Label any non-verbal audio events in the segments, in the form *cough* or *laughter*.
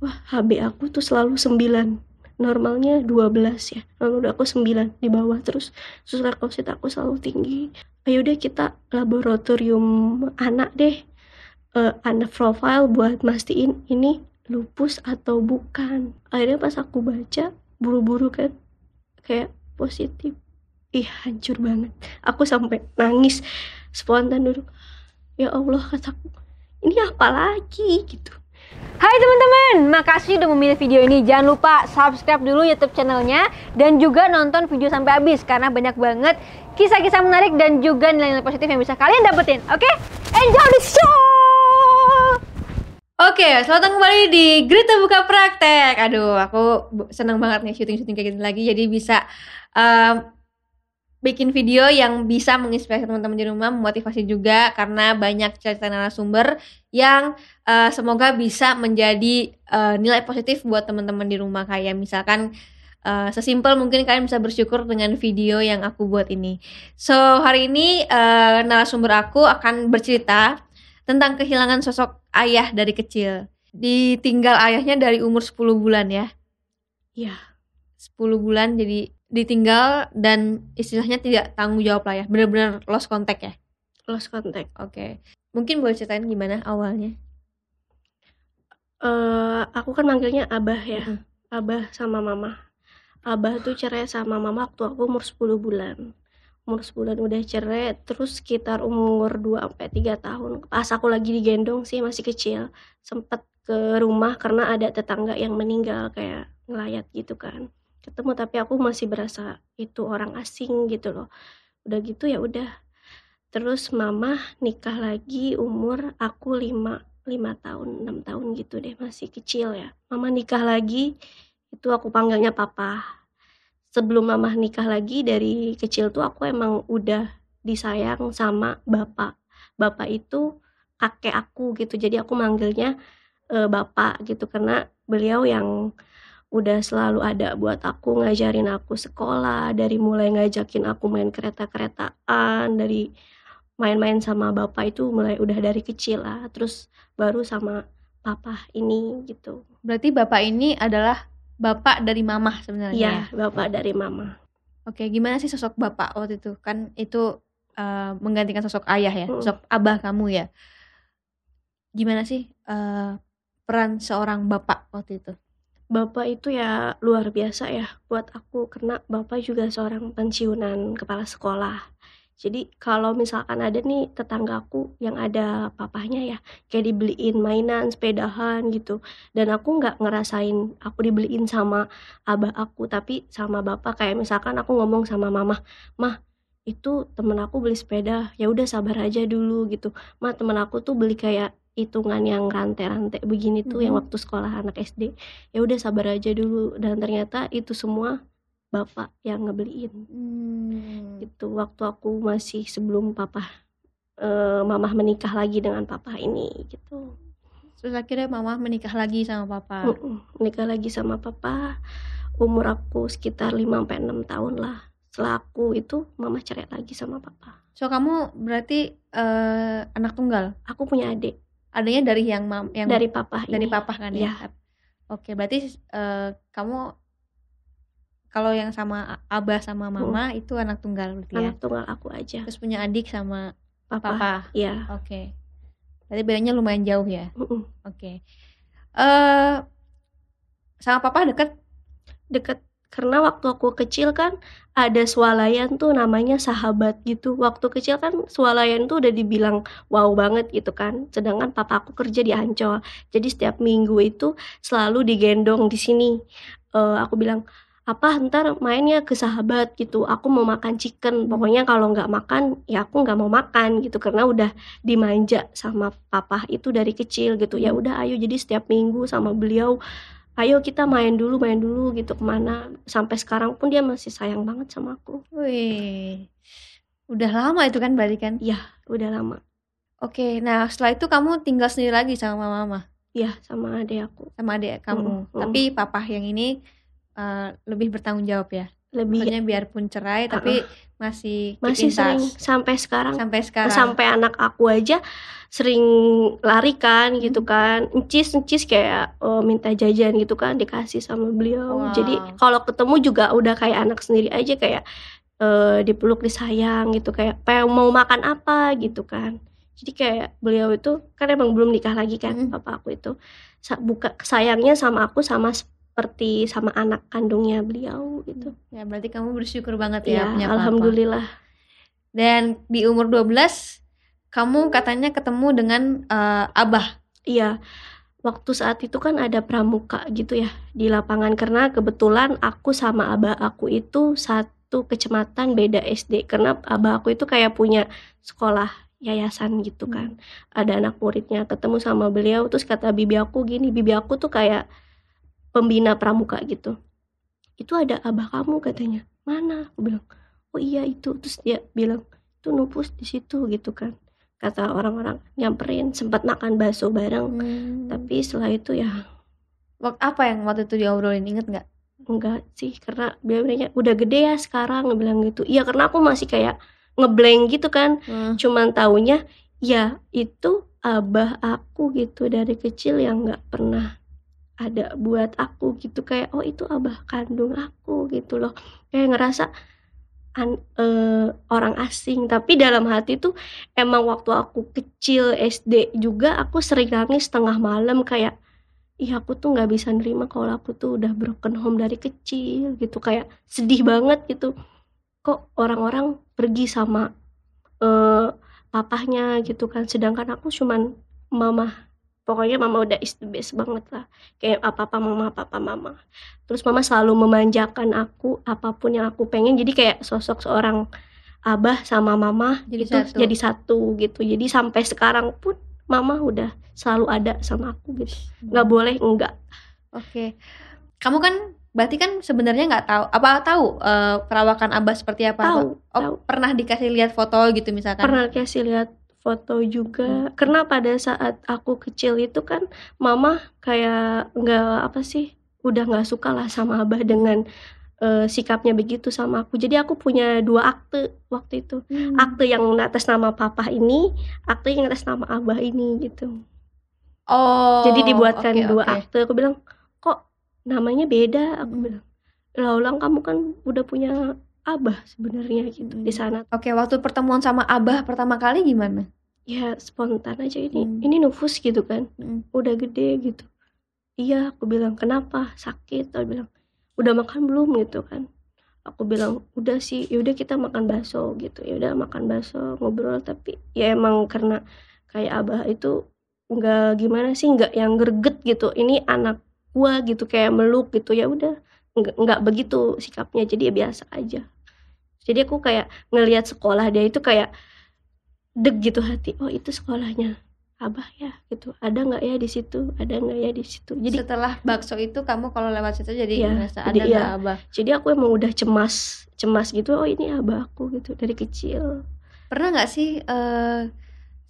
wah HB aku tuh selalu 9 normalnya 12 ya lalu udah aku 9 di bawah terus sukarkosit aku selalu tinggi ayo deh kita laboratorium anak deh uh, anak profile buat mastiin ini lupus atau bukan akhirnya pas aku baca buru-buru kan kayak positif ih hancur banget aku sampai nangis spontan duduk ya Allah kataku ini apa lagi gitu Hai teman-teman, makasih udah memilih video ini. Jangan lupa subscribe dulu YouTube channelnya dan juga nonton video sampai habis karena banyak banget kisah-kisah menarik dan juga nilai-nilai positif yang bisa kalian dapetin. Oke, okay? enjoy the show! Oke, okay, selamat datang kembali di Grid Buka Praktek. Aduh, aku senang banget nih syuting-syuting kayak gini lagi. Jadi bisa um, bikin video yang bisa menginspirasi teman-teman di rumah, memotivasi juga karena banyak cerita narasumber yang uh, semoga bisa menjadi uh, nilai positif buat teman-teman di rumah kayak misalkan uh, sesimpel mungkin kalian bisa bersyukur dengan video yang aku buat ini. So hari ini uh, narasumber aku akan bercerita tentang kehilangan sosok ayah dari kecil. Ditinggal ayahnya dari umur 10 bulan ya. Ya, 10 bulan jadi ditinggal dan istilahnya tidak tanggung jawab lah ya bener-bener lost contact ya lost contact oke okay. mungkin boleh ceritain gimana awalnya uh, aku kan manggilnya abah ya hmm. abah sama mama abah tuh cerai sama mama waktu aku umur 10 bulan umur 10 bulan udah cerai terus sekitar umur 2 sampai 3 tahun pas aku lagi digendong sih masih kecil sempet ke rumah karena ada tetangga yang meninggal kayak ngelayat gitu kan ketemu tapi aku masih berasa itu orang asing gitu loh udah gitu ya udah terus mama nikah lagi umur aku lima lima tahun enam tahun gitu deh masih kecil ya mama nikah lagi itu aku panggilnya papa sebelum mama nikah lagi dari kecil tuh aku emang udah disayang sama bapak bapak itu kakek aku gitu jadi aku manggilnya e, bapak gitu karena beliau yang udah selalu ada buat aku ngajarin aku sekolah dari mulai ngajakin aku main kereta-keretaan dari main-main sama bapak itu mulai udah dari kecil lah terus baru sama papa ini gitu berarti bapak ini adalah bapak dari mama sebenarnya iya ya? bapak dari mama oke gimana sih sosok bapak waktu itu kan itu uh, menggantikan sosok ayah ya hmm. sosok hmm. abah kamu ya gimana sih uh, peran seorang bapak waktu itu Bapak itu ya luar biasa ya buat aku karena Bapak juga seorang pensiunan kepala sekolah. Jadi kalau misalkan ada nih tetanggaku yang ada papahnya ya kayak dibeliin mainan, sepedahan gitu. Dan aku nggak ngerasain aku dibeliin sama abah aku tapi sama bapak kayak misalkan aku ngomong sama mama, "Mah, itu temen aku beli sepeda ya udah sabar aja dulu gitu mah temen aku tuh beli kayak hitungan yang rantai-rantai begini tuh hmm. yang waktu sekolah anak SD ya udah sabar aja dulu dan ternyata itu semua bapak yang ngebeliin hmm. itu waktu aku masih sebelum papa e, mamah menikah lagi dengan papa ini gitu terus akhirnya mamah menikah lagi sama papa menikah lagi sama papa umur aku sekitar 5-6 tahun lah setelah aku itu mama cerai lagi sama papa so kamu berarti uh, anak tunggal aku punya adik adanya dari yang mam yang dari papa dari ini. papa kan ya, ya. oke berarti uh, kamu kalau yang sama abah sama hmm. mama hmm. itu anak tunggal berarti ya? anak ya? tunggal aku aja terus punya adik sama papa, papa. ya oke berarti bedanya lumayan jauh ya oke okay. uh, eh, sama papa deket deket karena waktu aku kecil kan ada swalayan tuh namanya sahabat gitu waktu kecil kan swalayan tuh udah dibilang wow banget gitu kan sedangkan papa aku kerja di Ancol jadi setiap minggu itu selalu digendong di sini uh, aku bilang apa ntar mainnya ke sahabat gitu aku mau makan chicken pokoknya kalau nggak makan ya aku nggak mau makan gitu karena udah dimanja sama papa itu dari kecil gitu ya udah ayo jadi setiap minggu sama beliau ayo kita main dulu main dulu gitu kemana sampai sekarang pun dia masih sayang banget sama aku wih udah lama itu kan balikan iya udah lama oke nah setelah itu kamu tinggal sendiri lagi sama mama iya sama adek aku sama adek kamu mm -hmm. tapi papa yang ini uh, lebih bertanggung jawab ya lebih Pokoknya biarpun cerai uh tapi masih masih sering sering sampai sekarang sampai oh, sekarang sampai anak aku aja sering lari kan gitu hmm. gitu kan encis encis kayak oh, minta jajan gitu kan dikasih sama beliau wow. jadi kalau ketemu juga udah kayak anak sendiri aja kayak uh, dipeluk disayang gitu kayak mau makan apa gitu kan jadi kayak beliau itu kan emang belum nikah lagi kan hmm. papa aku itu buka sayangnya sama aku sama seperti sama anak kandungnya beliau gitu. Hmm, ya, berarti kamu bersyukur banget ya, ya punya papa. Alhamdulillah. Dan di umur 12 kamu katanya ketemu dengan uh, Abah. Iya. Waktu saat itu kan ada pramuka gitu ya di lapangan karena kebetulan aku sama Abah aku itu satu kecamatan beda SD karena Abah aku itu kayak punya sekolah yayasan gitu hmm. kan. Ada anak muridnya ketemu sama beliau terus kata bibi aku gini, bibi aku tuh kayak pembina pramuka gitu itu ada abah kamu katanya mana aku bilang oh iya itu terus dia bilang itu nupus di situ gitu kan kata orang-orang nyamperin sempat makan bakso bareng hmm. tapi setelah itu ya waktu apa yang waktu itu diobrolin inget nggak enggak sih karena biasanya udah gede ya sekarang bilang gitu iya karena aku masih kayak ngeblank gitu kan hmm. cuman taunya ya itu abah aku gitu dari kecil yang nggak pernah ada buat aku gitu kayak oh itu abah kandung aku gitu loh kayak ngerasa an, e, orang asing tapi dalam hati tuh emang waktu aku kecil SD juga aku sering nangis tengah malam kayak ih aku tuh nggak bisa nerima kalau aku tuh udah broken home dari kecil gitu kayak sedih banget gitu kok orang-orang pergi sama uh, papahnya gitu kan sedangkan aku cuman mama pokoknya mama udah is the best banget lah kayak apa apa mama apa apa mama terus mama selalu memanjakan aku apapun yang aku pengen jadi kayak sosok seorang abah sama mama jadi itu satu. jadi satu gitu jadi sampai sekarang pun mama udah selalu ada sama aku gitu nggak hmm. boleh enggak oke okay. kamu kan berarti kan sebenarnya nggak tahu apa tahu uh, perawakan abah seperti apa tahu, oh, tahu. pernah dikasih lihat foto gitu misalkan pernah dikasih lihat foto juga hmm. karena pada saat aku kecil itu kan mama kayak nggak apa sih udah nggak suka lah sama abah dengan uh, sikapnya begitu sama aku jadi aku punya dua akte waktu itu hmm. akte yang atas nama papa ini akte yang atas nama abah ini gitu oh jadi dibuatkan okay, dua okay. akte aku bilang kok namanya beda aku bilang lah ulang kamu kan udah punya abah sebenarnya gitu hmm. di sana. Oke, waktu pertemuan sama abah pertama kali gimana? Ya spontan aja ini, hmm. ini nufus gitu kan, hmm. udah gede gitu. Iya, aku bilang kenapa sakit? atau bilang udah makan belum gitu kan? Aku bilang udah sih, Ya udah kita makan bakso gitu, Ya udah makan bakso ngobrol tapi ya emang karena kayak abah itu nggak gimana sih nggak yang greget gitu ini anak gua gitu kayak meluk gitu ya udah nggak begitu sikapnya jadi ya biasa aja jadi aku kayak ngelihat sekolah dia itu kayak deg gitu hati oh itu sekolahnya abah ya gitu ada nggak ya di situ ada nggak ya di situ jadi setelah bakso itu kamu kalau lewat situ jadi ya, merasa ada nggak ya. abah jadi aku emang udah cemas cemas gitu oh ini abah aku gitu dari kecil pernah nggak sih uh,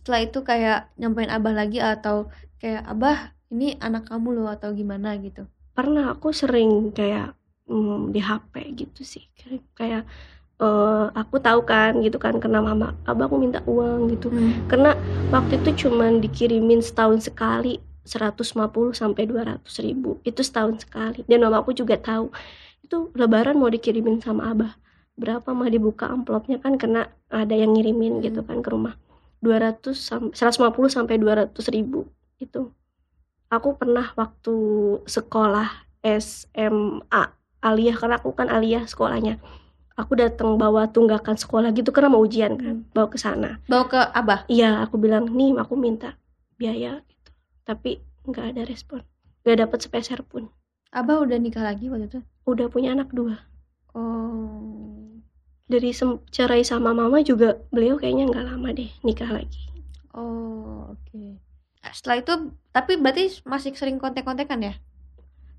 setelah itu kayak nyampein abah lagi atau kayak abah ini anak kamu loh atau gimana gitu pernah aku sering kayak mm, di HP gitu sih kayak uh, aku tahu kan gitu kan karena mama abah aku minta uang gitu hmm. karena waktu itu cuman dikirimin setahun sekali 150 sampai 200 ribu itu setahun sekali dan mama aku juga tahu itu lebaran mau dikirimin sama abah berapa mah dibuka amplopnya kan kena ada yang ngirimin gitu hmm. gitu kan ke rumah 200 sampai 150 sampai 200 ribu itu aku pernah waktu sekolah SMA aliyah karena aku kan aliyah sekolahnya aku datang bawa tunggakan sekolah gitu karena mau ujian kan hmm. bawa ke sana bawa ke abah iya aku bilang nih aku minta biaya gitu tapi nggak ada respon nggak dapat sepeser pun abah udah nikah lagi waktu itu udah punya anak dua oh dari cerai sama mama juga beliau kayaknya nggak lama deh nikah lagi oh oke okay. Eh, setelah itu tapi berarti masih sering kontek-kontekan ya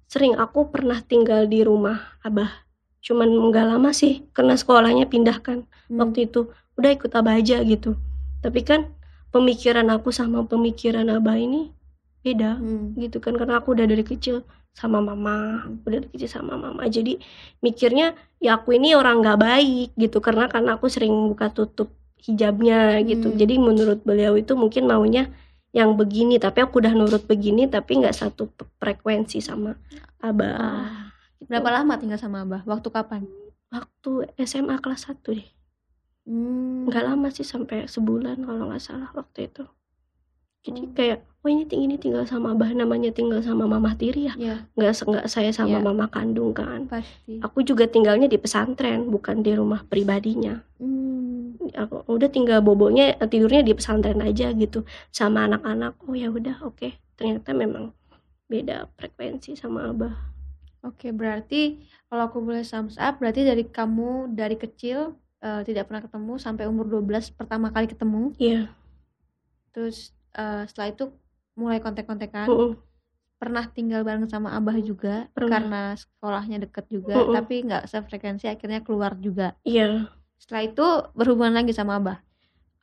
sering aku pernah tinggal di rumah abah cuman nggak lama sih karena sekolahnya pindahkan hmm. waktu itu udah ikut abah aja gitu tapi kan pemikiran aku sama pemikiran abah ini beda hmm. gitu kan karena aku udah dari kecil sama mama udah dari kecil sama mama jadi mikirnya ya aku ini orang nggak baik gitu karena karena aku sering buka tutup hijabnya gitu hmm. jadi menurut beliau itu mungkin maunya yang begini tapi aku udah nurut begini tapi nggak satu frekuensi sama abah ah. Gitu. Berapa oh. lama tinggal sama Abah? Waktu kapan? Waktu SMA kelas 1 deh. Hmm. Gak lama sih sampai sebulan kalau nggak salah waktu itu. Jadi hmm. kayak, oh ini tinggi ini tinggal sama Abah namanya tinggal sama Mama tiri ya. Yeah. Nggak nggak saya sama yeah. Mama kandung kan. Pasti. Aku juga tinggalnya di pesantren, bukan di rumah pribadinya. Hmm. Ya, aku udah tinggal bobonya eh, tidurnya di pesantren aja gitu sama anak-anak. Oh ya udah, oke. Okay. Ternyata memang beda frekuensi sama Abah Oke, berarti kalau aku boleh sums up, berarti dari kamu dari kecil eh, tidak pernah ketemu sampai umur 12 pertama kali ketemu. Iya. Terus eh, setelah itu mulai kontak kontekan Uh -uh. Pernah tinggal bareng sama abah juga pernah. karena sekolahnya deket juga, uh -uh. tapi nggak sefrekuensi akhirnya keluar juga. Iya. Setelah itu berhubungan lagi sama abah.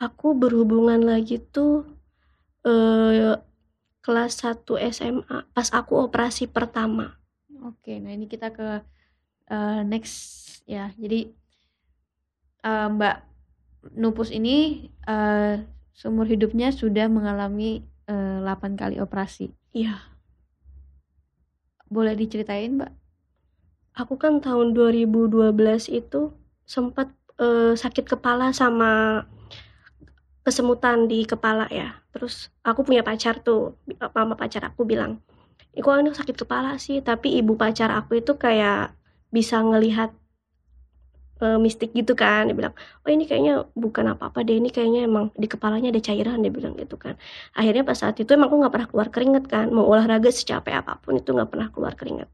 Aku berhubungan lagi tuh eh kelas 1 SMA pas aku operasi pertama. Oke, nah ini kita ke uh, next ya. Jadi uh, Mbak Nupus ini uh, seumur hidupnya sudah mengalami uh, 8 kali operasi. Iya. Boleh diceritain, Mbak? Aku kan tahun 2012 itu sempat uh, sakit kepala sama kesemutan di kepala ya. Terus aku punya pacar tuh, mama pacar aku bilang, aku ya, anak sakit kepala sih tapi ibu pacar aku itu kayak bisa ngelihat uh, mistik gitu kan dia bilang oh ini kayaknya bukan apa-apa deh ini kayaknya emang di kepalanya ada cairan dia bilang gitu kan akhirnya pas saat itu emang aku nggak pernah keluar keringet kan mau olahraga secapek apapun itu nggak pernah keluar keringet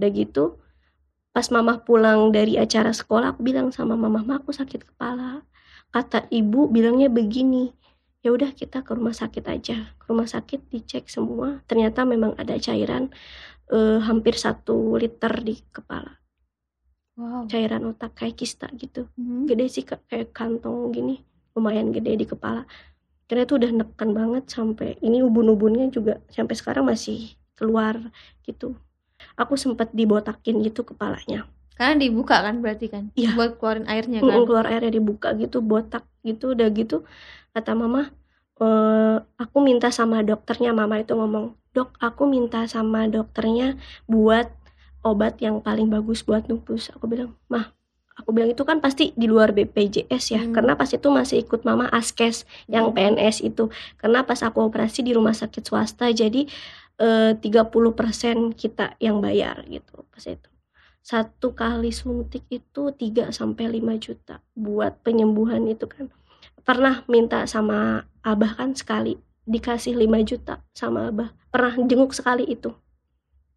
udah gitu pas mama pulang dari acara sekolah aku bilang sama mama aku sakit kepala kata ibu bilangnya begini ya udah kita ke rumah sakit aja ke rumah sakit dicek semua ternyata memang ada cairan eh, hampir satu liter di kepala wow. cairan otak kayak kista gitu mm-hmm. gede sih kayak kantong gini lumayan gede di kepala karena itu udah nekan banget sampai ini ubun-ubunnya juga sampai sekarang masih keluar gitu aku sempat dibotakin gitu kepalanya karena dibuka kan berarti kan ya. buat keluarin airnya kan keluar airnya dibuka gitu botak gitu udah gitu kata mama e, aku minta sama dokternya mama itu ngomong dok aku minta sama dokternya buat obat yang paling bagus buat lupus aku bilang mah aku bilang itu kan pasti di luar BPJS ya hmm. karena pas itu masih ikut mama askes yang hmm. PNS itu karena pas aku operasi di rumah sakit swasta jadi eh, 30% kita yang bayar gitu pas itu satu kali suntik itu 3 sampai 5 juta buat penyembuhan itu kan pernah minta sama abah kan sekali dikasih 5 juta sama abah pernah jenguk sekali itu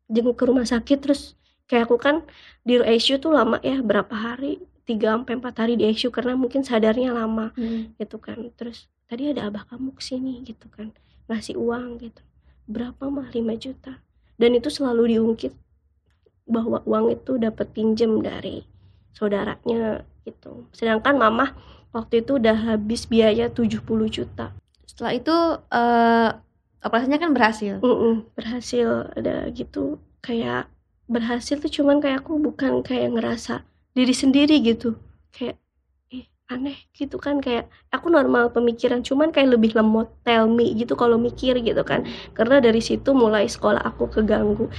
jenguk ke rumah sakit terus kayak aku kan di ICU tuh lama ya berapa hari 3 sampai 4 hari di ICU karena mungkin sadarnya lama hmm. gitu kan terus tadi ada abah kamu kesini gitu kan ngasih uang gitu berapa mah 5 juta dan itu selalu diungkit bahwa uang itu dapat pinjam dari saudaranya gitu sedangkan mama waktu itu udah habis biaya 70 juta setelah itu uh, operasinya kan berhasil mm -mm, berhasil ada gitu kayak berhasil tuh cuman kayak aku bukan kayak ngerasa diri sendiri gitu kayak eh aneh gitu kan kayak aku normal pemikiran cuman kayak lebih lemot tell me gitu kalau mikir gitu kan karena dari situ mulai sekolah aku keganggu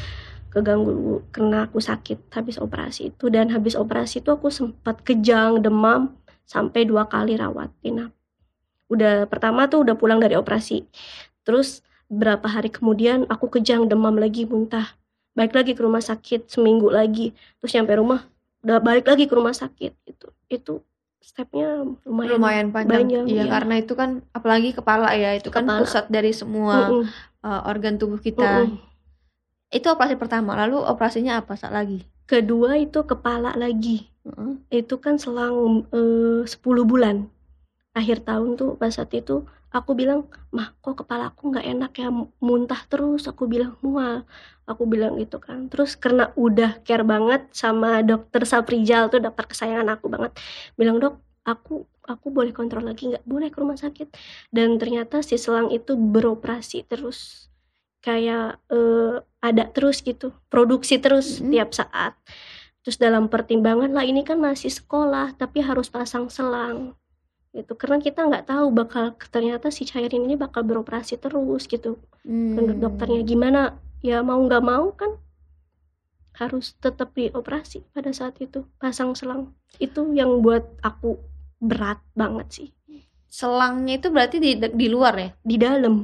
keganggu karena aku sakit habis operasi itu dan habis operasi itu aku sempat kejang demam sampai dua kali rawat inap udah pertama tuh udah pulang dari operasi terus berapa hari kemudian aku kejang demam lagi muntah Baik lagi ke rumah sakit seminggu lagi terus nyampe rumah udah balik lagi ke rumah sakit itu itu stepnya lumayan, lumayan panjang banyak, iya ya. karena itu kan apalagi kepala ya itu kan kepala. kan pusat dari semua mm -mm. Uh, organ tubuh kita mm -mm. itu operasi pertama lalu operasinya apa saat lagi kedua itu kepala lagi -hmm. Itu kan selang eh, uh, 10 bulan. Akhir tahun tuh pas saat itu aku bilang, "Mah, kok kepala aku nggak enak ya, muntah terus." Aku bilang, "Mual." Aku bilang gitu kan. Terus karena udah care banget sama dokter Saprijal tuh dokter kesayangan aku banget. Bilang, "Dok, aku aku boleh kontrol lagi nggak boleh ke rumah sakit dan ternyata si selang itu beroperasi terus kayak uh, ada terus gitu produksi terus mm -hmm. tiap saat terus dalam pertimbangan lah ini kan masih sekolah tapi harus pasang selang gitu karena kita nggak tahu bakal ternyata si cairin ini bakal beroperasi terus gitu hmm. dokternya gimana ya mau nggak mau kan harus tetap dioperasi pada saat itu pasang selang itu yang buat aku berat banget sih selangnya itu berarti di di luar ya di dalam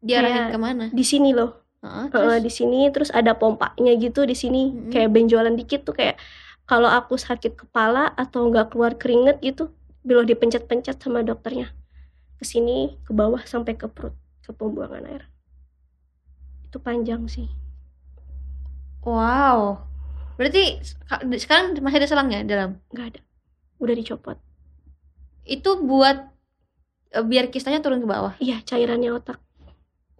diarahin kemana di sini loh uh, uh, di sini terus ada pompanya gitu di sini hmm. kayak benjolan dikit tuh kayak kalau aku sakit kepala atau nggak keluar keringet gitu bila dipencet-pencet sama dokternya ke sini ke bawah sampai ke perut ke pembuangan air itu panjang sih wow berarti sekarang masih ada selangnya dalam nggak ada udah dicopot itu buat e, biar kistanya turun ke bawah iya cairannya otak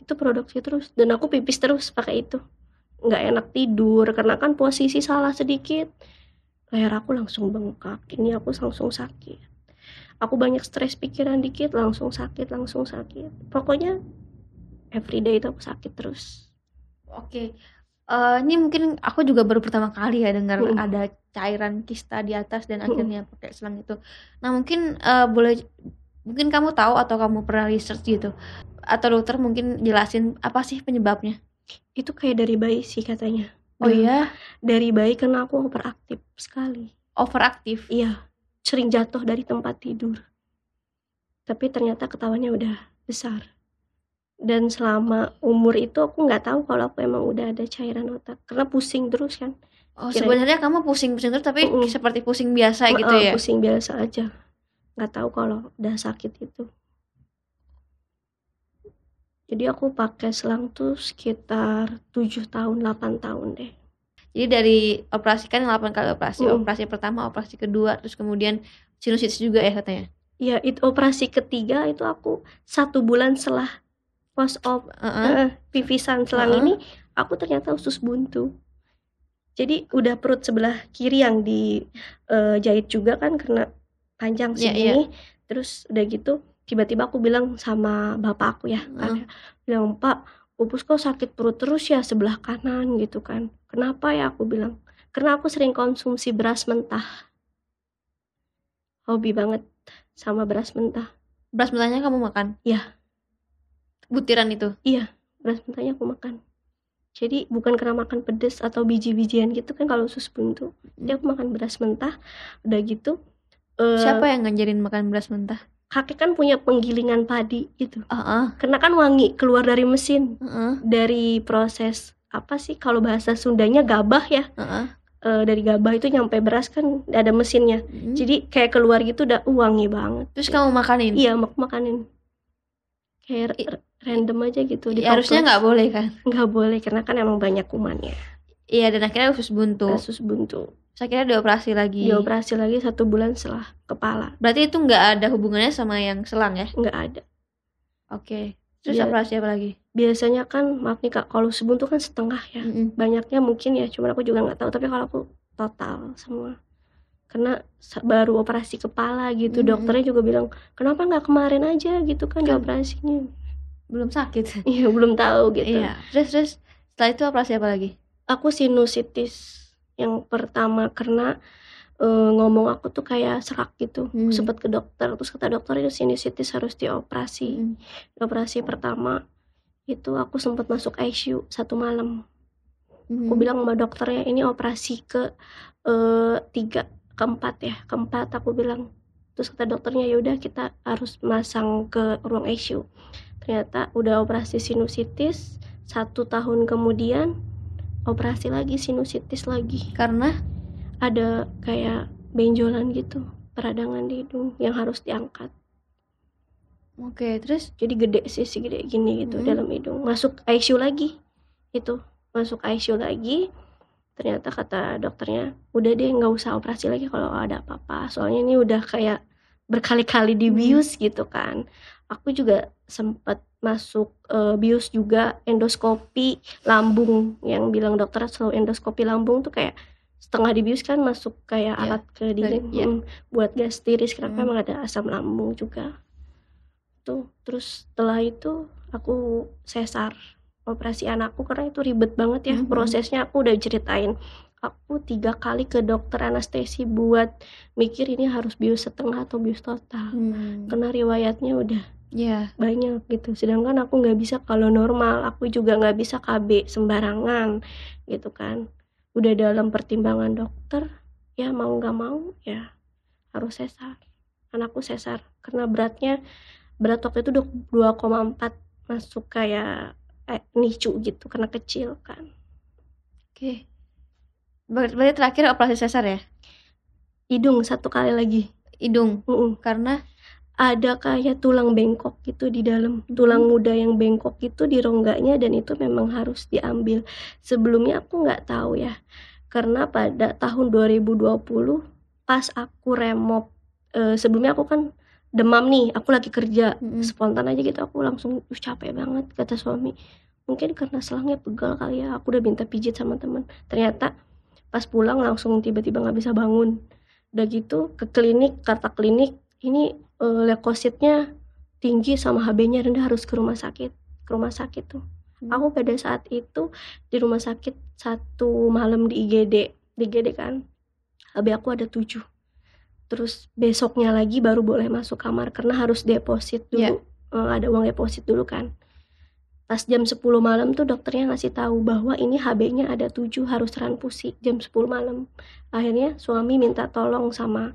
itu produksi terus dan aku pipis terus pakai itu nggak enak tidur karena kan posisi salah sedikit leher aku langsung bengkak ini aku langsung sakit aku banyak stres pikiran dikit langsung sakit langsung sakit pokoknya everyday itu aku sakit terus oke okay. uh, eh, ini mungkin aku juga baru pertama kali ya dengar hmm. ada cairan kista di atas dan akhirnya hmm. pakai selang itu nah mungkin uh, boleh Mungkin kamu tahu atau kamu pernah research gitu. Atau dokter mungkin jelasin apa sih penyebabnya? Itu kayak dari bayi sih katanya. Oh iya? Dari bayi karena aku overaktif sekali. Overaktif? Iya. Sering jatuh dari tempat tidur. Tapi ternyata ketahuannya udah besar. Dan selama umur itu aku nggak tahu kalau aku emang udah ada cairan otak. Karena pusing terus kan. Oh, sebenarnya kamu pusing-pusing terus tapi uh -uh. seperti pusing biasa uh -uh, gitu ya? Pusing biasa aja nggak tahu kalau udah sakit itu jadi aku pakai selang tuh sekitar 7 tahun 8 tahun deh jadi dari operasi kan 8 kali operasi mm. operasi pertama operasi kedua terus kemudian sinusitis juga ya katanya ya itu operasi ketiga itu aku satu bulan setelah post op uh -uh. Eh, uh, pipisan selang uh -uh. ini aku ternyata usus buntu jadi udah perut sebelah kiri yang dijahit eh, uh, juga kan karena panjang iya, sih yeah, yeah. terus udah gitu tiba-tiba aku bilang sama bapak aku ya kan bilang pak pupus kok sakit perut terus ya sebelah kanan gitu kan kenapa ya aku bilang karena aku sering konsumsi beras mentah hobi banget sama beras mentah beras mentahnya kamu makan iya butiran itu iya beras mentahnya aku makan jadi bukan karena makan pedes atau biji-bijian gitu kan kalau sus buntu dia aku makan beras mentah udah gitu uh, siapa eh, yang ngajarin makan beras mentah kakek kan punya penggilingan padi itu. uh -uh. karena kan wangi keluar dari mesin uh -uh. dari proses apa sih kalau bahasa Sundanya gabah ya uh -uh. E, dari gabah itu nyampe beras kan ada mesinnya hmm. jadi kayak keluar gitu udah uh, wangi banget terus kamu makanin iya mau makanin kayak random aja gitu ya, harusnya nggak boleh kan nggak boleh karena kan emang banyak kumannya Iya dan akhirnya usus buntu. Usus buntu. Terus akhirnya dioperasi lagi. Dioperasi lagi satu bulan setelah kepala. Berarti itu nggak ada hubungannya sama yang selang ya? Nggak ada. Oke. Okay. Terus Bia operasi apa lagi? Biasanya kan maaf nih kak, kalau usus buntu kan setengah ya. Mm -hmm. Banyaknya mungkin ya, cuman aku juga nggak tahu. Tapi kalau aku total semua karena baru operasi kepala gitu hmm. dokternya juga bilang kenapa nggak kemarin aja gitu kan kan. operasinya belum sakit iya belum tahu gitu iya. terus terus setelah itu operasi apa lagi aku sinusitis yang pertama karena e, ngomong aku tuh kayak serak gitu hmm. sempet ke dokter terus kata dokter itu sinusitis harus dioperasi hmm. operasi pertama itu aku sempat masuk ICU satu malam hmm. aku bilang sama dokternya ini operasi ke e, tiga keempat ya keempat aku bilang terus kata dokternya yaudah kita harus masang ke ruang ICU ternyata udah operasi sinusitis satu tahun kemudian operasi lagi sinusitis lagi karena ada kayak benjolan gitu peradangan di hidung yang harus diangkat oke terus jadi gede sih si gede gini gitu hmm. dalam hidung masuk ICU lagi itu masuk ICU lagi ternyata kata dokternya udah deh nggak usah operasi lagi kalau ada apa-apa soalnya ini udah kayak berkali-kali dibius hmm. gitu kan aku juga sempat masuk e, eh, bius juga endoskopi lambung yang bilang dokter selalu endoskopi lambung tuh kayak setengah di bius kan masuk kayak yeah. alat ke dinding yeah. Hmm, buat gastritis karena kan hmm. memang ada asam lambung juga tuh terus setelah itu aku sesar operasi anakku karena itu ribet banget ya mm -hmm. prosesnya aku udah ceritain aku tiga kali ke dokter anestesi buat mikir ini harus bius setengah atau bius total hmm. karena riwayatnya udah yeah. banyak gitu sedangkan aku nggak bisa kalau normal aku juga nggak bisa KB sembarangan gitu kan udah dalam pertimbangan dokter ya mau nggak mau ya harus sesar anakku sesar karena beratnya berat waktu itu 2,4 masuk kayak eh, nicu gitu karena kecil kan oke okay. Ber berarti terakhir operasi sesar ya hidung satu kali lagi hidung uh -uh. karena ada kayak tulang bengkok gitu di dalam tulang hmm. muda yang bengkok itu di rongganya dan itu memang harus diambil sebelumnya aku nggak tahu ya karena pada tahun 2020 pas aku remop e, eh, sebelumnya aku kan demam nih aku lagi kerja mm -hmm. spontan aja gitu aku langsung capek banget kata suami mungkin karena selangnya pegal kali ya aku udah minta pijit sama temen ternyata pas pulang langsung tiba-tiba nggak -tiba bisa bangun udah gitu ke klinik kata klinik ini uh, leukositnya tinggi sama HB-nya rendah harus ke rumah sakit ke rumah sakit tuh hmm. aku pada saat itu di rumah sakit satu malam di IGD di IGD kan HB aku ada tujuh terus besoknya lagi baru boleh masuk kamar karena harus deposit dulu yeah. Iya. uh, ada uang deposit dulu kan pas jam 10 malam tuh dokternya ngasih tahu bahwa ini HB-nya ada tujuh harus transfusi jam 10 malam akhirnya suami minta tolong sama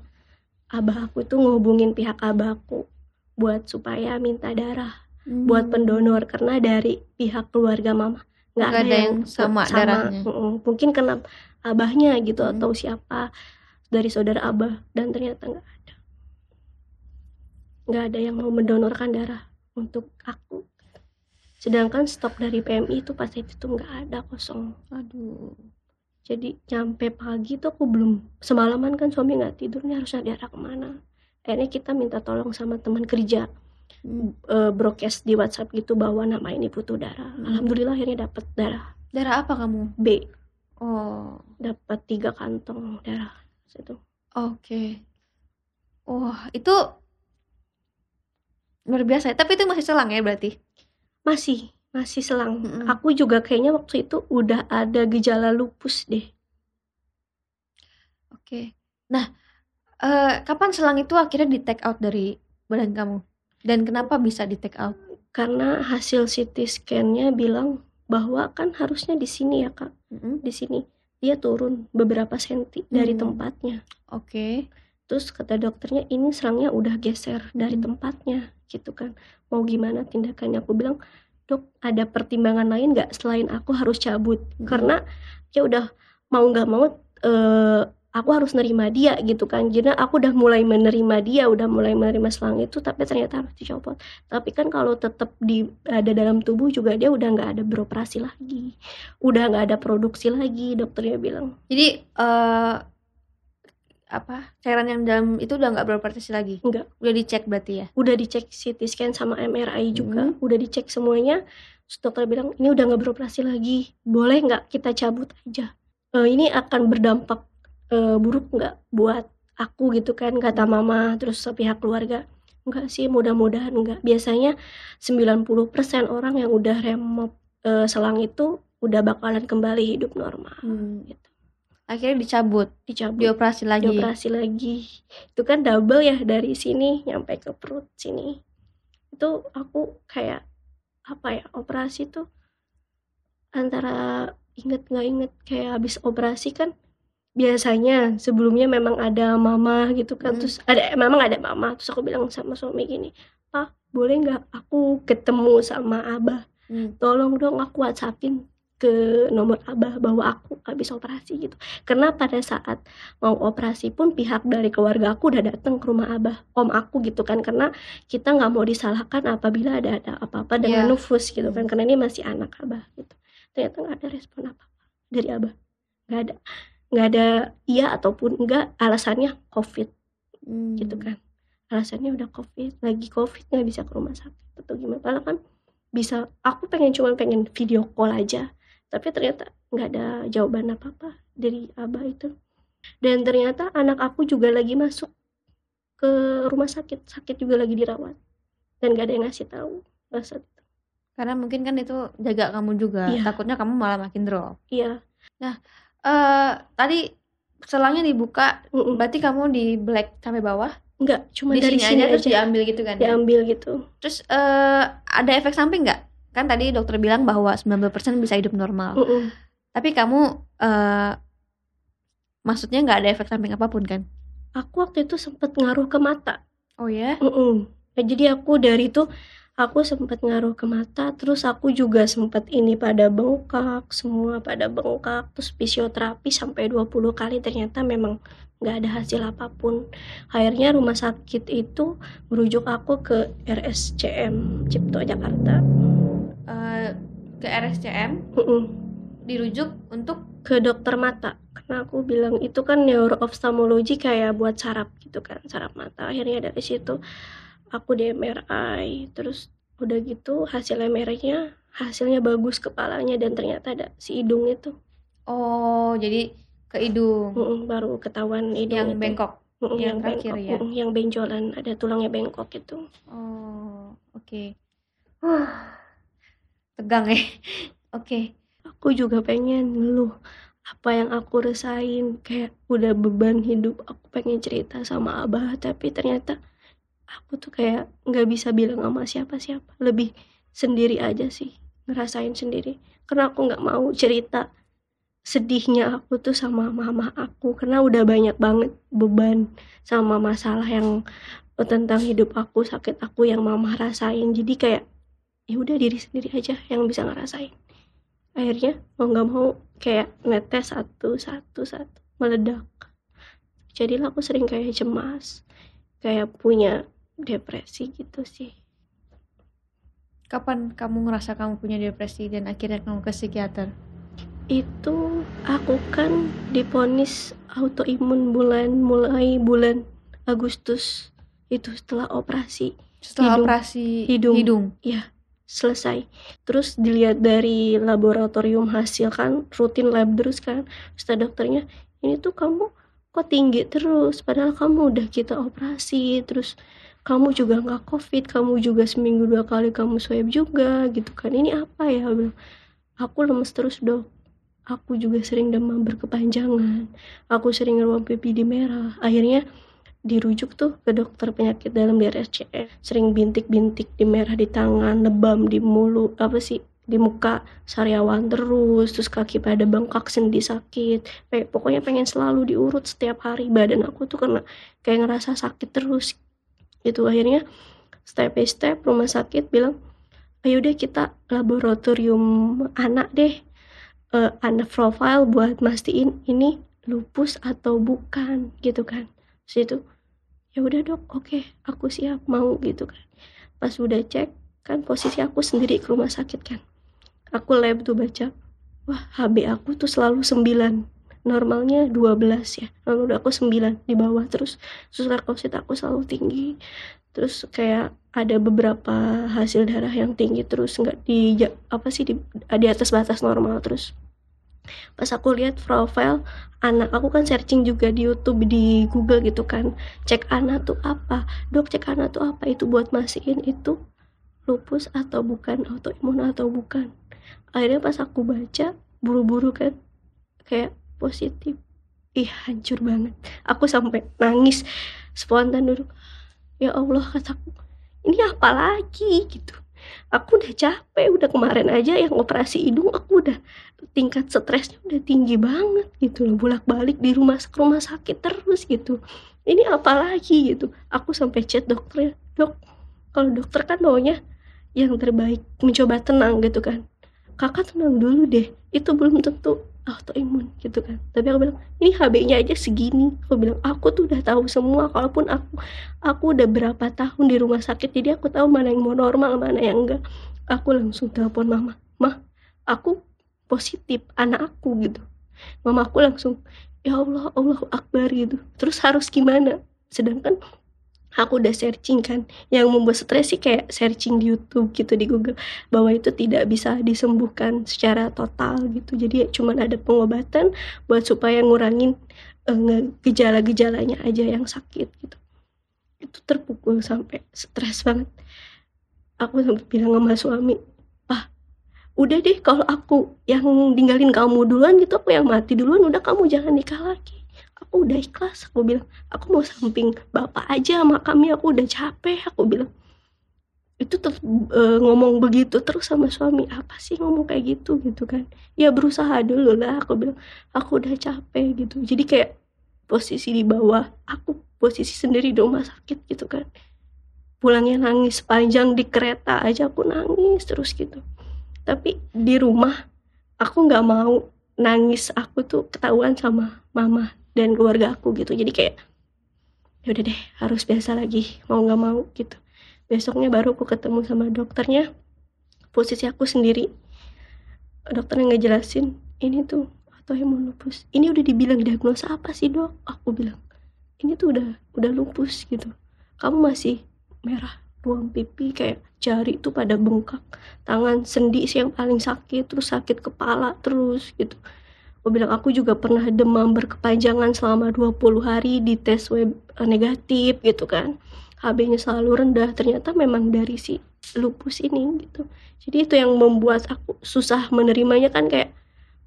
abah aku tuh ngehubungin pihak abahku buat supaya minta darah hmm. buat pendonor karena dari pihak keluarga mama nggak ada, yang sama, sama darahnya mungkin kena abahnya gitu hmm. atau siapa dari saudara abah dan ternyata nggak ada nggak ada yang mau mendonorkan darah untuk aku sedangkan stok dari PMI itu pas itu tuh nggak ada kosong aduh jadi nyampe pagi tuh aku belum semalaman kan suami nggak tidur nih harus diarah kemana akhirnya kita minta tolong sama teman kerja hmm. e, broadcast di WhatsApp gitu bahwa nama ini butuh darah hmm. alhamdulillah akhirnya dapet darah darah apa kamu B oh dapat tiga kantong darah situ oke okay. wah oh, itu luar biasa ya. tapi itu masih selang ya berarti masih masih selang. Mm -hmm. Aku juga kayaknya waktu itu udah ada gejala lupus deh. Oke. Okay. Nah, uh, kapan selang itu akhirnya di take out dari badan kamu? Dan kenapa bisa di take out? Karena hasil CT scan-nya bilang bahwa kan harusnya di sini ya, Kak. Mm -hmm. Di sini. Dia turun beberapa senti mm. dari tempatnya. Oke. Okay. Terus kata dokternya ini selangnya udah geser mm. dari tempatnya gitu kan. Mau gimana tindakannya? Aku bilang Dok, ada pertimbangan lain nggak selain aku harus cabut? Hmm. Karena ya udah mau nggak mau uh, aku harus nerima dia gitu kan. Jadi aku udah mulai menerima dia, udah mulai menerima selang itu, tapi ternyata harus dicopot. Tapi kan kalau tetap di ada dalam tubuh juga dia udah nggak ada beroperasi lagi, udah nggak ada produksi lagi. Dokternya bilang. Jadi uh apa cairan yang dalam itu udah nggak berpartisi lagi? Enggak. Udah dicek berarti ya? Udah dicek CT scan sama MRI juga, hmm. udah dicek semuanya. Terus dokter bilang ini udah nggak beroperasi lagi, boleh nggak kita cabut aja? Uh, ini akan berdampak uh, buruk nggak buat aku gitu kan kata hmm. mama terus pihak keluarga enggak sih mudah-mudahan enggak biasanya 90% orang yang udah remove uh, selang itu udah bakalan kembali hidup normal hmm. gitu akhirnya dicabut, dicabut. dioperasi lagi dioperasi lagi itu kan double ya dari sini nyampe ke perut sini itu aku kayak apa ya operasi tuh antara inget nggak inget kayak habis operasi kan biasanya sebelumnya memang ada mama gitu kan hmm. terus ada memang ada mama terus aku bilang sama suami gini pak boleh nggak aku ketemu sama abah hmm. tolong dong aku whatsappin ke nomor abah bahwa aku habis operasi gitu karena pada saat mau operasi pun pihak dari keluarga aku udah datang ke rumah abah om aku gitu kan karena kita nggak mau disalahkan apabila ada ada apa-apa dengan yeah. nufus gitu kan hmm. karena ini masih anak abah gitu ternyata nggak ada respon apa, apa dari abah nggak ada nggak ada iya ataupun enggak alasannya covid hmm. gitu kan alasannya udah covid lagi covid nggak bisa ke rumah sakit atau gimana padahal kan bisa aku pengen cuman pengen video call aja tapi ternyata nggak ada jawaban apa apa dari abah itu dan ternyata anak aku juga lagi masuk ke rumah sakit sakit juga lagi dirawat dan gak ada yang ngasih tahu saat itu karena mungkin kan itu jaga kamu juga iya. takutnya kamu malah makin drop iya nah uh, tadi selangnya dibuka mm -mm. berarti kamu di black sampai bawah Enggak, cuma di dari sini, sini aja terus diambil gitu kan ya? diambil gitu terus uh, ada efek samping nggak kan tadi dokter bilang bahwa 90% bisa hidup normal. uh-uh. Tapi kamu uh, maksudnya nggak ada efek samping apapun kan? Aku waktu itu sempet ngaruh ke mata. Oh ya? Uh-uh. jadi aku dari itu aku sempet ngaruh ke mata, terus aku juga sempet ini pada bengkak, semua pada bengkak, terus fisioterapi sampai 20 kali ternyata memang nggak ada hasil apapun. Akhirnya rumah sakit itu merujuk aku ke RSCM Cipto Jakarta ke RSCM mm -mm. dirujuk untuk ke dokter mata karena aku bilang itu kan ophthalmology kayak buat sarap gitu kan sarap mata akhirnya dari situ aku di MRI terus udah gitu hasil MRI-nya hasilnya bagus kepalanya dan ternyata ada si hidung itu oh jadi ke hidung mm -mm, baru ketahuan hidung yang itu. bengkok yang, yang terakhir bengkok, ya yang benjolan ada tulangnya bengkok itu oh oke okay. Ah tegang ya *laughs* oke okay. aku juga pengen ngeluh apa yang aku resain kayak udah beban hidup aku pengen cerita sama abah tapi ternyata aku tuh kayak nggak bisa bilang sama siapa-siapa lebih sendiri aja sih ngerasain sendiri karena aku nggak mau cerita sedihnya aku tuh sama mama aku karena udah banyak banget beban sama masalah yang eh, tentang hidup aku sakit aku yang mama rasain jadi kayak ya udah diri sendiri aja yang bisa ngerasain akhirnya mau nggak mau kayak ngetes satu satu satu meledak jadilah aku sering kayak cemas kayak punya depresi gitu sih kapan kamu ngerasa kamu punya depresi dan akhirnya kamu ke psikiater itu aku kan diponis autoimun bulan mulai bulan Agustus itu setelah operasi setelah hidung, operasi hidung hidung ya selesai terus dilihat dari laboratorium hasil kan rutin lab terus kan setelah dokternya ini tuh kamu kok tinggi terus padahal kamu udah kita operasi terus kamu juga nggak covid kamu juga seminggu dua kali kamu swab juga gitu kan ini apa ya bilang aku lemes terus dok aku juga sering demam berkepanjangan aku sering ruang pipi di merah akhirnya dirujuk tuh ke dokter penyakit dalam di RSCM sering bintik-bintik di merah di tangan lebam di mulu apa sih di muka sariawan terus terus kaki pada bengkak sendi sakit kayak pokoknya pengen selalu diurut setiap hari badan aku tuh kena kayak ngerasa sakit terus gitu akhirnya step by step rumah sakit bilang ayo deh kita laboratorium anak deh uh, anak profile buat mastiin ini lupus atau bukan gitu kan situ ya udah dok oke okay, aku siap mau gitu kan pas udah cek kan posisi aku sendiri ke rumah sakit kan aku lab tuh baca wah HB aku tuh selalu 9 normalnya 12 ya lalu udah aku 9 di bawah terus susah kosit aku selalu tinggi terus kayak ada beberapa hasil darah yang tinggi terus nggak di apa sih di, di atas batas normal terus pas aku lihat profile anak aku kan searching juga di YouTube di Google gitu kan cek anak tuh apa dok cek anak tuh apa itu buat masihin itu lupus atau bukan autoimun atau bukan akhirnya pas aku baca buru-buru kan kayak positif ih hancur banget aku sampai nangis spontan dulu ya Allah kataku ini apa lagi gitu aku udah capek udah kemarin aja yang operasi hidung aku udah tingkat stresnya udah tinggi banget gitu loh bolak balik di rumah ke rumah sakit terus gitu ini apalagi gitu aku sampai chat dokter dok kalau dokter kan maunya yang terbaik mencoba tenang gitu kan kakak tenang dulu deh itu belum tentu autoimun ah, gitu kan tapi aku bilang ini HB-nya aja segini aku bilang aku tuh udah tahu semua kalaupun aku aku udah berapa tahun di rumah sakit jadi aku tahu mana yang mau normal mana yang enggak aku langsung telepon mama mah aku positif anak aku gitu mama aku langsung ya Allah Allah Akbar gitu terus harus gimana sedangkan aku udah searching kan yang membuat stres sih kayak searching di YouTube gitu di Google bahwa itu tidak bisa disembuhkan secara total gitu jadi ya cuman ada pengobatan buat supaya ngurangin uh, gejala-gejalanya aja yang sakit gitu itu terpukul sampai stres banget aku sampai bilang sama suami ah udah deh kalau aku yang ninggalin kamu duluan gitu aku yang mati duluan udah kamu jangan nikah lagi aku udah ikhlas aku bilang aku mau samping bapak aja sama kami aku udah capek aku bilang itu ter, e, ngomong begitu terus sama suami apa sih ngomong kayak gitu gitu kan ya berusaha dulu lah aku bilang aku udah capek gitu jadi kayak posisi di bawah aku posisi sendiri di rumah sakit gitu kan pulangnya nangis panjang di kereta aja aku nangis terus gitu tapi di rumah aku nggak mau nangis aku tuh ketahuan sama mama dan keluarga aku gitu jadi kayak ya udah deh harus biasa lagi mau nggak mau gitu besoknya baru aku ketemu sama dokternya posisi aku sendiri dokternya ngejelasin ini tuh atau autoimun lupus ini udah dibilang diagnosa apa sih dok aku bilang ini tuh udah udah lupus gitu kamu masih merah ruang pipi kayak jari tuh pada bengkak tangan sendi sih yang paling sakit terus sakit kepala terus gitu aku bilang aku juga pernah demam berkepanjangan selama 20 hari di tes web eh, negatif gitu kan HB-nya selalu rendah ternyata memang dari si lupus ini gitu jadi itu yang membuat aku susah menerimanya kan kayak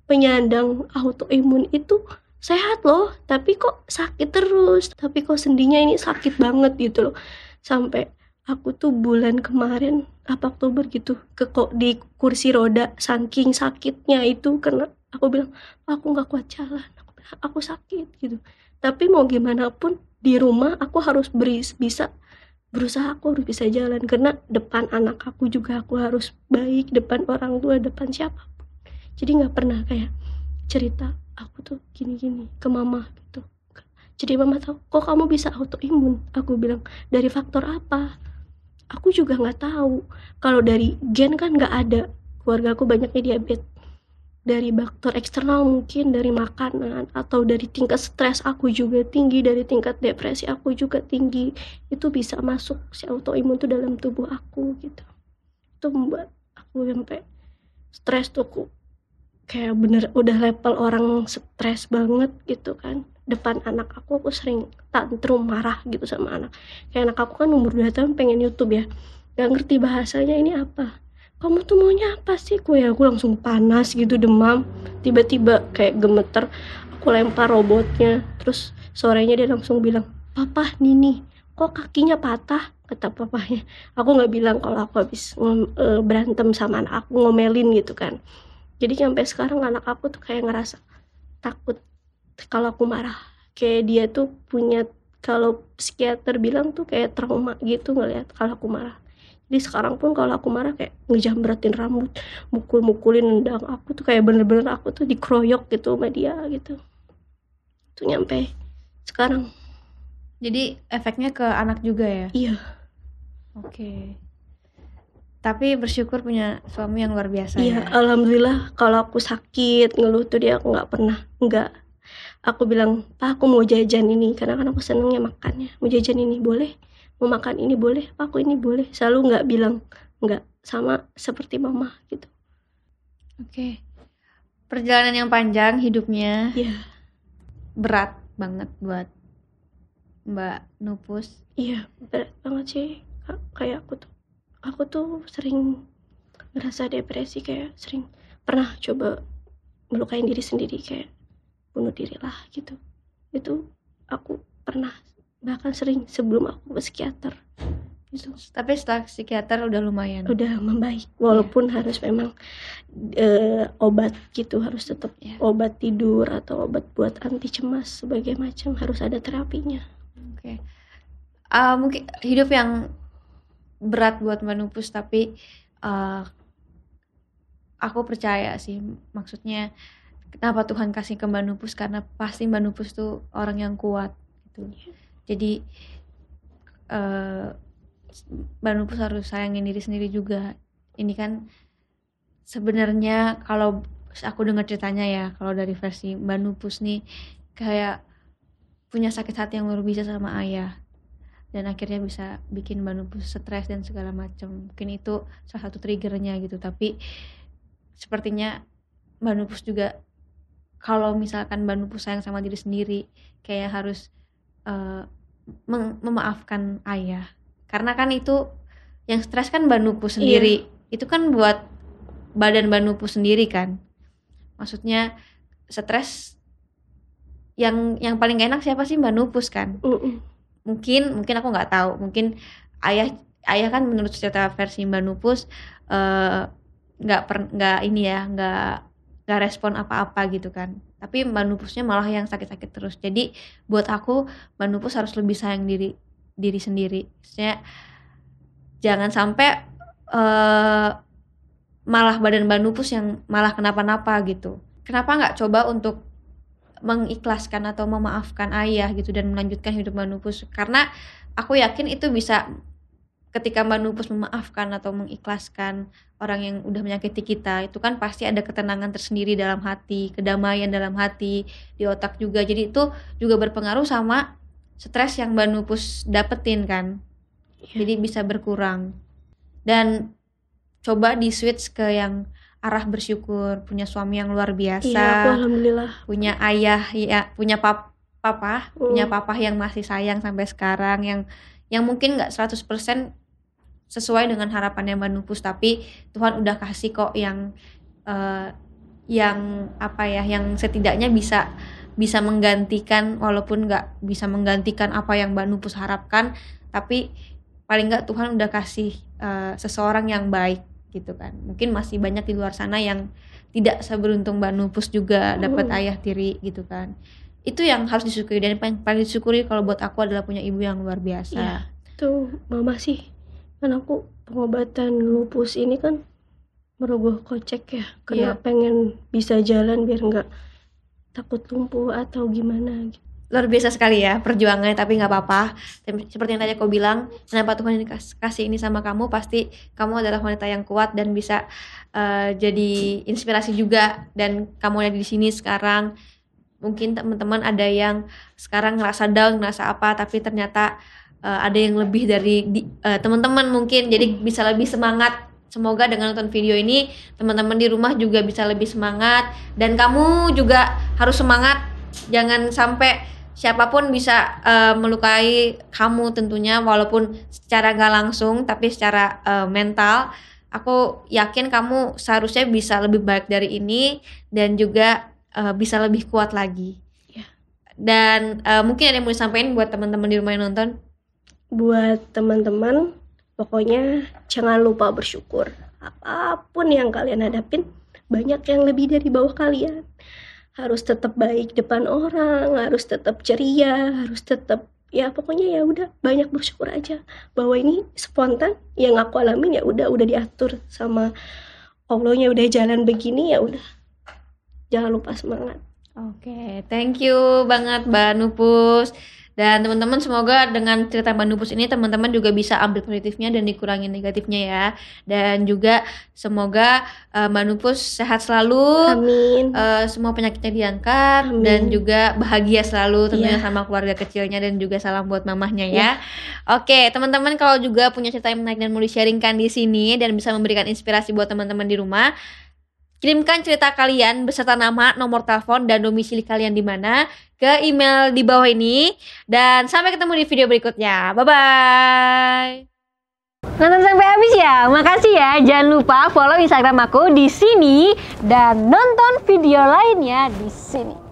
penyandang autoimun itu sehat loh tapi kok sakit terus tapi kok sendinya ini sakit banget gitu loh sampai aku tuh bulan kemarin apa Oktober gitu ke kok di kursi roda saking sakitnya itu kena aku bilang aku nggak kuat jalan aku bilang aku sakit gitu tapi mau gimana pun di rumah aku harus beri bisa berusaha aku harus bisa jalan karena depan anak aku juga aku harus baik depan orang tua depan siapapun jadi nggak pernah kayak cerita aku tuh gini-gini ke mama gitu jadi mama tahu kok kamu bisa autoimun aku bilang dari faktor apa aku juga nggak tahu kalau dari gen kan nggak ada keluarga aku banyaknya diabetes dari faktor eksternal mungkin dari makanan atau dari tingkat stres aku juga tinggi dari tingkat depresi aku juga tinggi itu bisa masuk si autoimun tuh dalam tubuh aku gitu itu membuat aku sampai stres tuh aku kayak bener udah level orang stres banget gitu kan depan anak aku aku sering tantrum marah gitu sama anak kayak anak aku kan umur dua tahun pengen YouTube ya gak ngerti bahasanya ini apa kamu tuh maunya apa sih kue aku langsung panas gitu demam tiba-tiba kayak gemeter aku lempar robotnya terus sorenya dia langsung bilang papa nini kok kakinya patah kata papanya aku nggak bilang kalau aku habis e, berantem sama anak aku ngomelin gitu kan jadi sampai sekarang anak aku tuh kayak ngerasa takut kalau aku marah kayak dia tuh punya kalau psikiater bilang tuh kayak trauma gitu ngelihat kalau aku marah jadi sekarang pun kalau aku marah kayak ngejambretin rambut mukul-mukulin nendang aku tuh kayak bener-bener aku tuh dikeroyok gitu sama dia gitu itu nyampe sekarang jadi efeknya ke anak juga ya iya oke okay. tapi bersyukur punya suami yang luar biasa iya ya? alhamdulillah kalau aku sakit ngeluh tuh dia nggak pernah nggak aku bilang pak aku mau jajan ini karena kan aku senengnya makannya mau jajan ini boleh mau makan ini boleh aku ini boleh selalu nggak bilang nggak sama seperti mama gitu oke okay. perjalanan yang panjang hidupnya yeah. berat banget buat mbak Nupus iya yeah, berat banget sih kayak aku tuh aku tuh sering ngerasa depresi kayak sering pernah coba melukain diri sendiri kayak bunuh diri lah gitu itu aku pernah bahkan sering sebelum aku ke psikiater gitu. tapi setelah psikiater udah lumayan udah membaik walaupun yeah. harus memang e, obat gitu harus tetap yeah. obat tidur atau obat buat anti cemas sebagai macam harus ada terapinya oke okay. uh, mungkin hidup yang berat buat manupus tapi uh, aku percaya sih maksudnya kenapa Tuhan kasih ke manupus karena pasti manupus tuh orang yang kuat gitu yeah jadi uh, eh, Bandung harus sayangin diri sendiri juga ini kan sebenarnya kalau aku dengar ceritanya ya kalau dari versi Mbak nih kayak punya sakit hati yang luar biasa sama ayah dan akhirnya bisa bikin Mbak stres dan segala macam mungkin itu salah satu triggernya gitu tapi sepertinya Mbak juga kalau misalkan Mbak sayang sama diri sendiri kayak harus Eh, mem memaafkan ayah karena kan itu yang stres kan banuku sendiri iya. itu kan buat badan banuku sendiri kan maksudnya stres yang yang paling gak enak siapa sih mbak kan uh -uh. mungkin mungkin aku nggak tahu mungkin ayah ayah kan menurut cerita versi mbak nggak eh, uh, nggak ini ya nggak gak respon apa-apa gitu kan tapi mbak malah yang sakit-sakit terus jadi buat aku mbak harus lebih sayang diri diri sendiri maksudnya jangan sampai uh, malah badan mbak yang malah kenapa-napa gitu kenapa nggak coba untuk mengikhlaskan atau memaafkan ayah gitu dan melanjutkan hidup mbak karena aku yakin itu bisa ketika Mbak Nupus memaafkan atau mengikhlaskan orang yang udah menyakiti kita, itu kan pasti ada ketenangan tersendiri dalam hati, kedamaian dalam hati, di otak juga. Jadi itu juga berpengaruh sama stres yang Mbak Nupus dapetin kan. Iya. Jadi bisa berkurang. Dan coba di switch ke yang arah bersyukur, punya suami yang luar biasa. Iya, aku alhamdulillah. Punya ayah, ya, punya pap papa, uh. punya hmm. papa yang masih sayang sampai sekarang yang yang mungkin nggak 100% sesuai dengan harapannya Mbak Nupus tapi Tuhan udah kasih kok yang uh, yang apa ya yang setidaknya bisa bisa menggantikan walaupun nggak bisa menggantikan apa yang Mbak Nupus harapkan tapi paling nggak Tuhan udah kasih uh, seseorang yang baik gitu kan mungkin masih banyak di luar sana yang tidak seberuntung Mbak Nupus juga dapat hmm. ayah tiri gitu kan itu yang harus disyukuri dan paling paling disyukuri kalau buat aku adalah punya ibu yang luar biasa ya, tuh mama sih kan aku pengobatan lupus ini kan merogoh kocek ya karena yeah. pengen bisa jalan biar nggak takut lumpuh atau gimana gitu luar biasa sekali ya perjuangannya tapi nggak apa-apa seperti yang tadi aku bilang kenapa Tuhan ini kasih ini sama kamu pasti kamu adalah wanita yang kuat dan bisa uh, jadi inspirasi juga dan kamu ada di sini sekarang mungkin teman-teman ada yang sekarang ngerasa down ngerasa apa tapi ternyata uh, ada yang lebih dari uh, teman-teman mungkin jadi bisa lebih semangat semoga dengan nonton video ini teman-teman di rumah juga bisa lebih semangat dan kamu juga harus semangat jangan sampai siapapun bisa uh, melukai kamu tentunya walaupun secara nggak langsung tapi secara uh, mental aku yakin kamu seharusnya bisa lebih baik dari ini dan juga uh, bisa lebih kuat lagi ya. dan uh, mungkin ada yang mau disampaikan buat teman-teman di rumah yang nonton buat teman-teman pokoknya jangan lupa bersyukur apapun yang kalian hadapin banyak yang lebih dari bawah kalian harus tetap baik depan orang harus tetap ceria harus tetap ya pokoknya ya udah banyak bersyukur aja bahwa ini spontan yang aku alamin ya udah udah diatur sama Allahnya udah jalan begini ya udah jangan lupa semangat oke okay, thank you banget Mbak Nupus dan teman-teman semoga dengan cerita Bandupus ini teman-teman juga bisa ambil positifnya dan dikurangi negatifnya ya. Dan juga semoga uh, eh, Bandupus sehat selalu. Amin. Uh, semua penyakitnya diangkat Amin. dan juga bahagia selalu tentunya yeah. sama keluarga kecilnya dan juga salam buat mamahnya ya. Yeah. Oke, teman-teman kalau juga punya cerita yang menarik dan mau di-sharingkan di sini dan bisa memberikan inspirasi buat teman-teman di rumah Kirimkan cerita kalian beserta nama, nomor telepon, dan domisili kalian di mana ke email di bawah ini. Dan sampai ketemu di video berikutnya. Bye-bye. Nonton sampai habis ya, makasih ya. Jangan lupa follow Instagram aku di sini dan nonton video lainnya di sini.